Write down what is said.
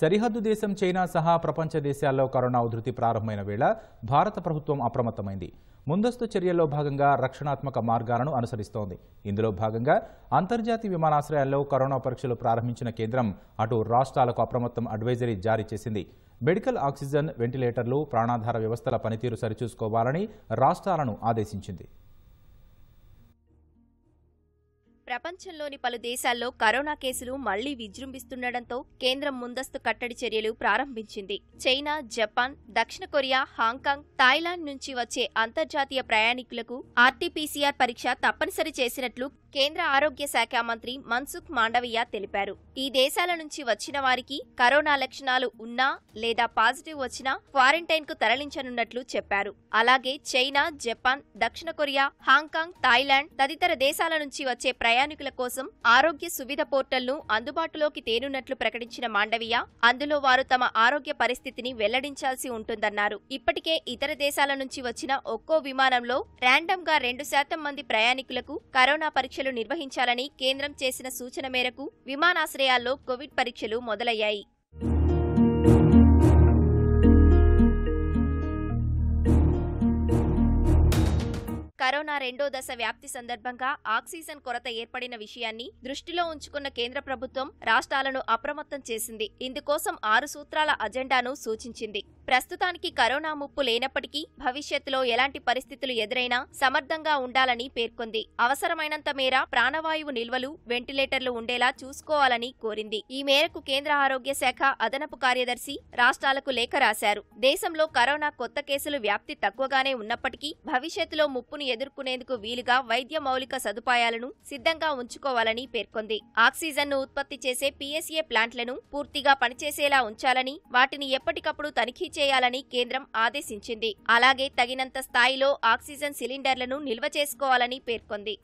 సరిహద్దు దేశం చైనా సహా ప్రపంచ దేశాల్లో కరోనా ఉధృతి ప్రారంభమైన వేళ భారత ప్రభుత్వం అప్రమత్తమైంది ముందస్తు చర్యల్లో భాగంగా రక్షణాత్మక మార్గాలను అనుసరిస్తోంది ఇందులో భాగంగా అంతర్జాతీయ విమానాశ్రయాల్లో కరోనా పరీక్షలు ప్రారంభించిన కేంద్రం అటు రాష్ట్రాలకు అప్రమత్తం అడ్వైజరీ జారీ చేసింది మెడికల్ ఆక్సిజన్ వెంటిలేటర్లు ప్రాణాధార వ్యవస్థల పనితీరు సరిచూసుకోవాలని రాష్ట్రాలను ఆదేశించింది ప్రపంచంలోని పలు దేశాల్లో కరోనా కేసులు మళ్లీ విజృంభిస్తుండటంతో కేంద్రం ముందస్తు కట్టడి చర్యలు ప్రారంభించింది చైనా జపాన్ దక్షిణ కొరియా హాంకాంగ్ థాయిలాండ్ నుంచి వచ్చే అంతర్జాతీయ ప్రయాణికులకు ఆర్టీపీసీఆర్ పరీక్ష తప్పనిసరి చేసినట్లు కేంద్ర ఆరోగ్య శాఖ మంత్రి మన్సుఖ్ మాండవీయ తెలిపారు ఈ దేశాల నుంచి వచ్చిన వారికి కరోనా లక్షణాలు ఉన్నా లేదా పాజిటివ్ వచ్చినా క్వారంటైన్ కు తరలించనున్నట్లు చెప్పారు అలాగే చైనా జపాన్ దక్షిణ కొరియా హాంకాంగ్ థాయిలాండ్ తదితర దేశాల నుంచి వచ్చే ప్రయాణికుల కోసం ఆరోగ్య సువిధ పోర్టల్ను అందుబాటులోకి తేనున్నట్లు ప్రకటించిన మాండవీయ అందులో వారు తమ ఆరోగ్య పరిస్థితిని వెల్లడించాల్సి ఉంటుందన్నారు ఇప్పటికే ఇతర దేశాల నుంచి వచ్చిన ఒక్కో విమానంలో ర్యాండమ్ గా రెండు శాతం మంది ప్రయాణికులకు కరోనా పరీక్షలు పరీక్షలు నిర్వహించాలని కేంద్రం చేసిన సూచన మేరకు విమానాశ్రయాల్లో కోవిడ్ పరీక్షలు మొదలయ్యాయి కరోనా రెండో దశ వ్యాప్తి సందర్భంగా ఆక్సిజన్ కొరత ఏర్పడిన విషయాన్ని దృష్టిలో ఉంచుకున్న కేంద్ర ప్రభుత్వం రాష్ట్రాలను అప్రమత్తం చేసింది ఇందుకోసం ఆరు సూత్రాల అజెండాను సూచించింది ప్రస్తుతానికి కరోనా ముప్పు లేనప్పటికీ భవిష్యత్తులో ఎలాంటి పరిస్థితులు ఎదురైనా సమర్థంగా ఉండాలని పేర్కొంది అవసరమైనంత మేర ప్రాణవాయువు నిల్వలు వెంటిలేటర్లు ఉండేలా చూసుకోవాలని కోరింది ఈ మేరకు కేంద్ర ఆరోగ్య శాఖ అదనపు కార్యదర్శి రాష్ట్రాలకు లేఖ రాశారు దేశంలో కరోనా కొత్త కేసులు వ్యాప్తి తక్కువగానే ఉన్నప్పటికీ భవిష్యత్తులో ముప్పును ఎదుర్కొనేందుకు వీలుగా వైద్య మౌలిక సదుపాయాలను సిద్ధంగా ఉంచుకోవాలని పేర్కొంది ఆక్సిజన్ను ఉత్పత్తి చేసే పీఎస్ఏ ప్లాంట్లను పూర్తిగా పనిచేసేలా ఉంచాలని వాటిని ఎప్పటికప్పుడు తనిఖీ చేయాలని కేంద్రం ఆదేశించింది అలాగే తగినంత స్థాయిలో ఆక్సిజన్ సిలిండర్లను నిల్వ చేసుకోవాలని పేర్కొంది